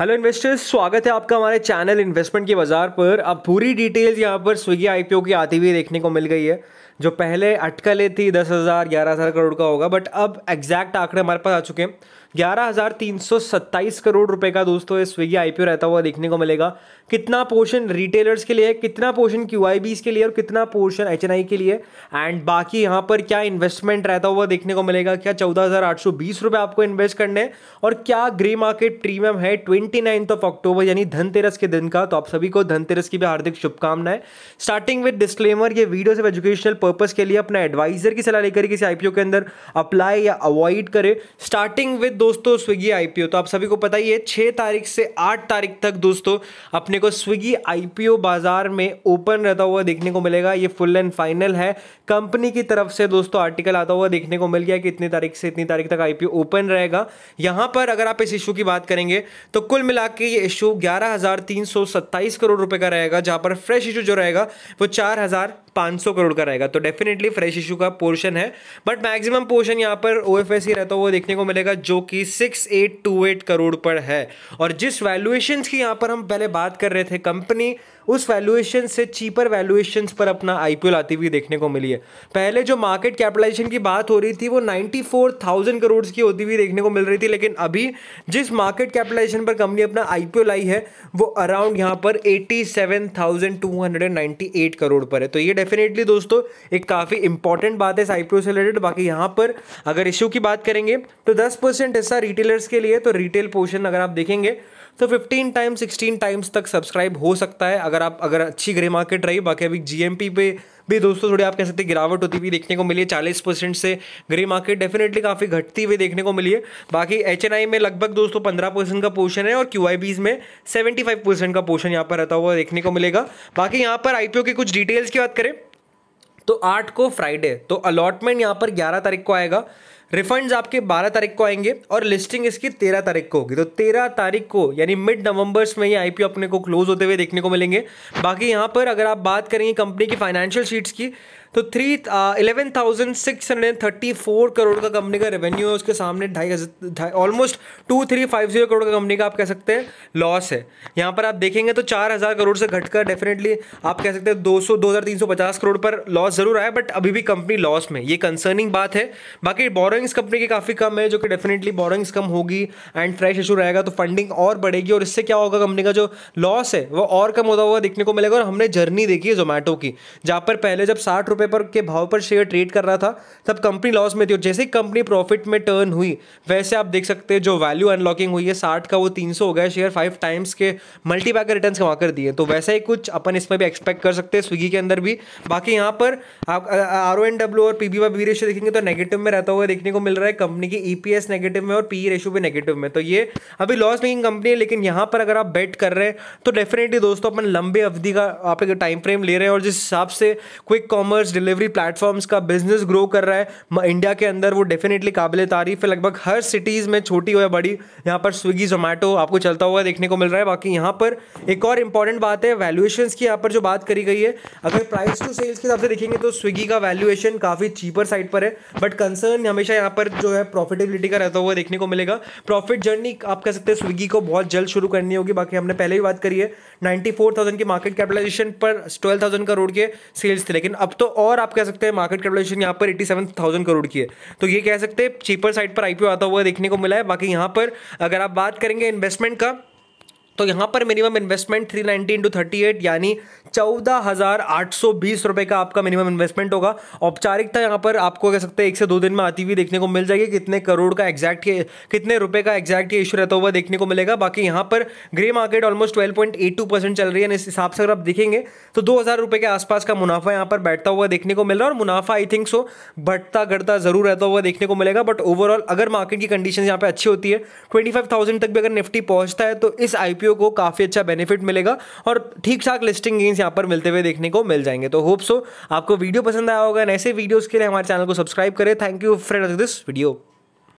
hello investors स्वागत है आपका हमारे चैनल इन्वेस्टमेंट की बाजार पर अब पूरी डिटेल्स यहाँ पर स्विगी आईपीओ की आती हुई देखने को मिल गई है जो पहले अटकलें थी दस हज़ार ग्यारह हज़ार करोड़ का होगा बट अब एग्जैक्ट आंकड़े हमारे पास आ चुके हैं ग्यारह करोड़ रुपए का दोस्तों स्विगी आईपीओ रहता हुआ देखने को मिलेगा कितना पोर्शन रिटेलर्स के लिए है कितना पोर्शन क्यू के लिए और कितना पोर्शन एच के लिए एंड बाकी यहाँ पर क्या इन्वेस्टमेंट रहता हुआ देखने को मिलेगा क्या चौदह रुपए आपको इन्वेस्ट करने हैं और क्या ग्रे मार्केट प्रीमियम है ट्वेंटी ऑफ अक्टूबर यानी धनतेरस के दिन का तो आप सभी को धनतेरस की भी हार्दिक शुभकामनाएं स्टार्टिंग विद डिस्क्लेमर ये वीडियो सिर्फ एजुकेशनल पर्पज के लिए अपना एडवाइजर की सलाह लेकर किसी आईपीओ के अंदर अप्लाई या अवॉइड करें स्टार्टिंग विद दोस्तों स्विगी आईपीओ तो आप सभी को पता ही है छह तारीख से आठ तारीख तक दोस्तों अपने को स्विगी आईपीओ बाजार में ओपन रहता हुआ देखने को मिलेगा ये फुल एंड फाइनल है कंपनी की तरफ से दोस्तों आर्टिकल आता हुआ देखने को मिल गया कि इतनी तारीख से इतनी तारीख तक आईपीओ ओपन रहेगा यहां पर अगर आप इस इशू की बात करेंगे तो कुल मिला के ये इशू ग्यारह करोड़ रुपए का रहेगा जहां पर फ्रेश इशू जो रहेगा वो चार 500 करोड़ का रहेगा तो डेफिनेटली फ्रेश इशू का पोर्शन है बट मैक्सिमम पोर्शन यहाँ पर ओ एफ एस ही रहता है वो देखने को मिलेगा जो कि six eight two eight crore पर है और जिस वैल्यूएशन की यहाँ पर हम पहले बात कर रहे थे कंपनी उस वैल्यूएशन से चीपर वैल्यूएशन पर अपना आईपीएल आती हुई देखने को मिली है पहले जो मार्केट कैपिटलाइजेशन की बात हो रही थी वो 94,000 करोड़ की होती हुई देखने को मिल रही थी लेकिन अभी जिस मार्केट कैपिटलाइजेशन पर कंपनी अपना आईपीएल लाई है वो अराउंड यहाँ पर 87,298 करोड़ पर है तो ये डेफिनेटली दोस्तों एक काफ़ी इंपॉर्टेंट बात है इस आईपीओ से रिलेटेड बाकी यहाँ पर अगर इश्यू की बात करेंगे तो दस परसेंट हिस्सा रिटेलर्स के लिए तो रिटेल पोर्शन अगर आप देखेंगे तो 15 टाइम्स 16 टाइम्स तक सब्सक्राइब हो सकता है अगर आप अगर अच्छी ग्रे मार्केट रही बाकी अभी जीएमपी पे भी दोस्तों थोड़ी आप कह सकते हैं गिरावट होती हुई देखने को मिली है चालीस परसेंट से ग्रे मार्केट डेफिनेटली काफ़ी घटती हुई देखने को मिली है बाकी एच में लगभग दोस्तों पंद्रह परसेंट का पोर्शन है और क्यू में सेवेंटी फाइव परसेंट का पोर्शन यहाँ पर रहता हुआ देखने को मिलेगा बाकी यहाँ पर आईपीओ की कुछ डिटेल्स की बात करें तो आठ को फ्राइडे तो अलॉटमेंट यहाँ पर ग्यारह तारीख को आएगा रिफंड्स आपके 12 तारीख को आएंगे और लिस्टिंग इसकी 13 तारीख को होगी तो 13 तारीख को यानी मिड नवंबर्स में ये आईपीओ अपने को क्लोज होते हुए देखने को मिलेंगे बाकी यहाँ पर अगर आप बात करेंगे कंपनी की फाइनेंशियल शीट्स की तो three eleven thousand six hundred thirty four crore का कंपनी का रेवेन्यू है उसके सामने ढाई almost two three five zero crore का कंपनी का आप कह सकते हैं लॉस है यहाँ पर आप देखेंगे तो चार हज़ार करोड़ से घटकर डेफिनेटली आप कह सकते हैं दो सौ दो हज़ार तीन सौ पचास करोड़ पर लॉस ज़रूर आया बट अभी भी कंपनी लॉस में ये कंसर्निंग बात है बाकी बोरोइंग्स कंपनी की काफ़ी कम है जो कि डेफिनेटली बोरोइंग्स कम होगी एंड फ्रेश इशू रहेगा तो फंडिंग और बढ़ेगी और इससे क्या होगा कंपनी का जो लॉस है वो और कम होता हुआ दिखने को मिलेगा और हमने जर्नी देखी है जोमेटो की जहाँ पर पहले जब साठ रुपए पर के भाव पर शेयर ट्रेड कर रहा था तब कंपनी लॉस में थी और जैसे ही कंपनी प्रॉफिट में टर्न हुई वैसे आप देख सकते हैं जो वैल्यू अनलॉकिंग हुई है साठ का वो तीन हो गया शेयर फाइव टाइम्स के मल्टीपैकर रिटर्न कमा कर दिए तो वैसा ही कुछ अपन इसमें भी एक्सपेक्ट कर सकते हैं स्विगी के अंदर भी बाकी यहाँ पर आप आर और पी बी वाई रेशियो देखेंगे तो नेगेटिव में रहता हुआ देखने को मिल रहा है कंपनी की ई e नेगेटिव में और पी रेशियो e भी नेगेटिव में तो ये अभी लॉस मेकिंग कंपनी है लेकिन यहाँ पर अगर आप बेट कर रहे हैं तो डेफिनेटली दोस्तों अपन लंबे अवधि का आप टाइम फ्रेम ले रहे हैं और जिस हिसाब से quick commerce commerce delivery platforms का बिजनेस ग्रो कर रहा है इंडिया के अंदर वो डेफिनेटली काबिल तारीफ है लगभग हर सिटीज़ में छोटी हो या बड़ी यहाँ पर स्विगी जोमेटो आपको चलता हुआ देखने को मिल रहा है बाकी यहाँ पर एक और इंपॉर्टेंट बात है वैल्यूएशन की यहाँ पर जो बात करी गई है अगर प्राइस टू सेल्स के हिसाब से देखेंगे तो स्विगी का वैल्यूएशन काफ़ी चीपर साइड पर है बट कंसर्न हमेशा यहाँ पर जो है प्रॉफिटेबिलिटी का रहता हुआ देखने को मिलेगा प्रॉफिट जर्नी आप कह सकते हैं स्विगी को बहुत जल्द शुरू करनी होगी बाकी हमने पहले ही बात करी है 94,000 की मार्केट कैपिटलाइजेशन पर 12,000 करोड़ के सेल्स थे लेकिन अब तो और आप कह सकते हैं मार्केट कैपिटलाइजेशन यहाँ पर 87,000 करोड़ की है तो ये कह सकते हैं चीपर साइड पर आईपीओ आता हुआ देखने को मिला है बाकी यहाँ पर अगर आप बात करेंगे इन्वेस्टमेंट का तो यहां पर minimum investment three ninety into thirty eight यानी चौदह हज़ार आठ सौ बीस रुपए का आपका मिनिमम इन्वेस्टमेंट होगा औपचारिकता यहां पर आपको कह सकते हैं एक से दो दिन में आती हुई देखने को मिल जाएगी कितने करोड़ का एग्जैक्ट कितने रुपए का एग्जैक्ट ये इशू रहता हुआ देखने को मिलेगा बाकी यहां पर grey market almost twelve point eight two percent चल रही है इस हिसाब से अगर आप देखेंगे तो दो हज़ार के आसपास का मुनाफा यहां पर बैठता हुआ देखने को मिल रहा है और मुनाफा आई थिंक सो बढ़ता घटता जरूर रहता हुआ देखने को मिलेगा बट ओवरऑल अगर मार्केट की कंडीशन यहाँ पर अच्छी होती है ट्वेंटी फाइव थाउजेंड तक भी अगर निफ्टी पहुंचता है तो इस आईपीओ पीओ को काफ़ी अच्छा बेनिफिट मिलेगा और ठीक ठाक लिस्टिंग गेंस यहाँ पर मिलते हुए देखने को मिल जाएंगे तो होप सो आपको वीडियो पसंद आया होगा ऐसे वीडियोज़ के लिए हमारे चैनल को सब्सक्राइब करें thank you friend this video